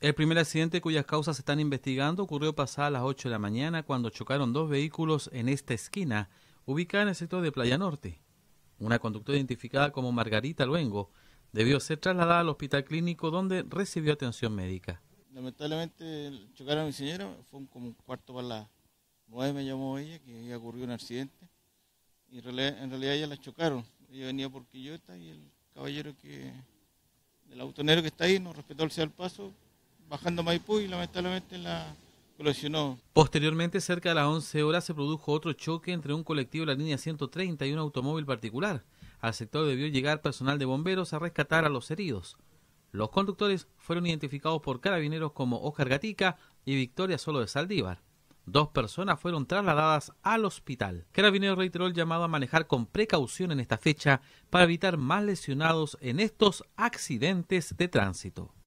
El primer accidente cuyas causas se están investigando ocurrió pasadas las 8 de la mañana cuando chocaron dos vehículos en esta esquina, ubicada en el sector de Playa Norte. Una conductora identificada como Margarita Luengo debió ser trasladada al hospital clínico donde recibió atención médica. Lamentablemente chocaron a mi señora, fue como un cuarto para las nueve me llamó ella que ocurrió un accidente y en realidad, ella la chocaron. Ella venía por Quillota y el caballero que, del negro que está ahí, no respetó el al paso, bajando Maipú y lamentablemente la colisionó. Posteriormente, cerca de las 11 horas, se produjo otro choque entre un colectivo de la línea 130 y un automóvil particular. Al sector debió llegar personal de bomberos a rescatar a los heridos. Los conductores fueron identificados por carabineros como Oscar Gatica y Victoria Solo de Saldívar. Dos personas fueron trasladadas al hospital. Carabineros reiteró el llamado a manejar con precaución en esta fecha para evitar más lesionados en estos accidentes de tránsito.